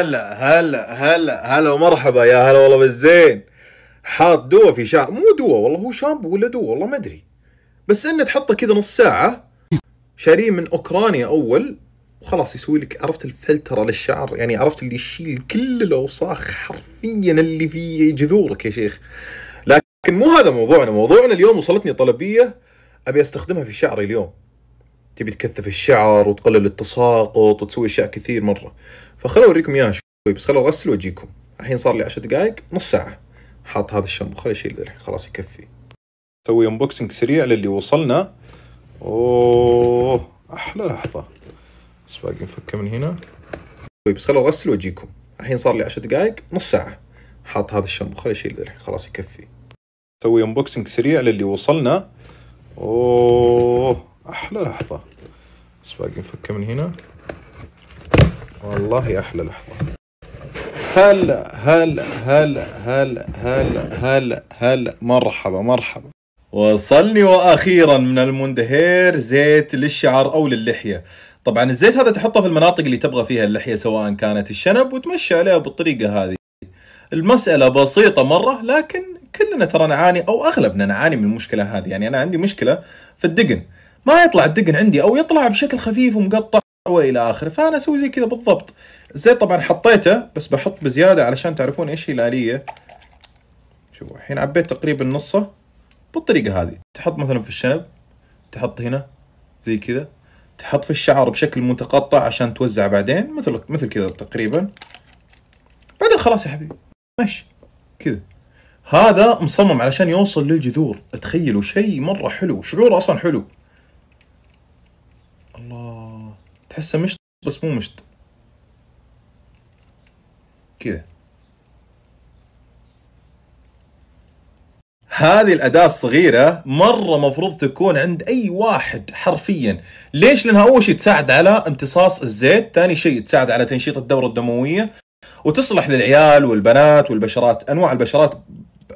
هلا هلا هلا هلا ومرحبا يا هلا والله بالزين حاط دواء في شعر مو دواء والله هو شامبو ولا دواء والله ما ادري بس انه تحطه كذا نص ساعه شاريه من اوكرانيا اول وخلاص يسوي لك عرفت الفلتره للشعر يعني عرفت اللي يشيل كل الاوساخ حرفيا اللي في جذورك يا شيخ لكن مو هذا موضوعنا موضوعنا اليوم وصلتني طلبيه ابي استخدمها في شعري اليوم تبي تكثف الشعر وتقلل التساقط وتسوي اشياء كثير مره فخل اوريكم اياها شوي بس خل اغسل واجيكم الحين صار لي 10 دقائق نص ساعه حاط هذا الشامبو خليه اشيل الحين خلاص يكفي سوي انبوكسنج سريع للي وصلنا اوه احلى لحظه بس باقي نفكه من هنا طيب، بس خل اغسل واجيكم الحين صار لي 10 دقائق نص ساعه حاط هذا الشامبو خليه اشيل الحين خلاص يكفي سوي انبوكسنج سريع للي وصلنا اوه احلى لحظه بس باقي نفكه من هنا والله احلى لحظه هلا هلا هلا هلا هلا هلا هلا مرحبا مرحبا وصلني واخيرا من المندهير زيت للشعر او للحيه طبعا الزيت هذا تحطه في المناطق اللي تبغى فيها اللحيه سواء كانت الشنب وتمشي عليها بالطريقه هذه المساله بسيطه مره لكن كلنا ترى نعاني او اغلبنا نعاني من المشكله هذه يعني انا عندي مشكله في الدقن ما يطلع الدقن عندي او يطلع بشكل خفيف ومقطع والى اخره فانا اسوي زي كذا بالضبط الزيت طبعا حطيته بس بحط بزياده علشان تعرفون ايش هي الاليه شوفوا الحين عبيت تقريبا نصه بالطريقه هذه تحط مثلا في الشنب تحط هنا زي كذا تحط في الشعر بشكل متقطع عشان توزع بعدين مثل مثل كذا تقريبا بعدين خلاص يا حبيبي ماشي كذا هذا مصمم علشان يوصل للجذور تخيلوا شيء مره حلو شعور اصلا حلو الله تحسه مشط بس مو مشط كذا هذه الأداة الصغيرة مرة مفروض تكون عند أي واحد حرفيا ليش؟ لأنها أول شيء تساعد على امتصاص الزيت ثاني شيء تساعد على تنشيط الدورة الدموية وتصلح للعيال والبنات والبشرات أنواع البشرات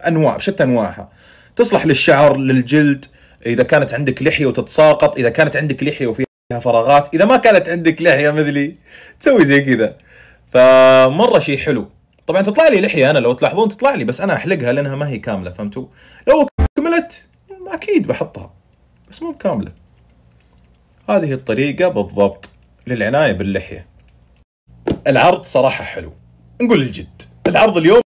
أنواع بشتى أنواعها تصلح للشعر للجلد إذا كانت عندك لحية وتتساقط إذا كانت عندك لحية وفيها فيها فراغات اذا ما كانت عندك لحيه مثلي تسوي زي كذا فمره شيء حلو طبعا تطلع لي لحيه انا لو تلاحظون تطلع لي بس انا احلقها لانها ما هي كامله فهمتوا لو كملت اكيد بحطها بس مو كامله هذه الطريقه بالضبط للعنايه باللحيه العرض صراحه حلو نقول الجد العرض اليوم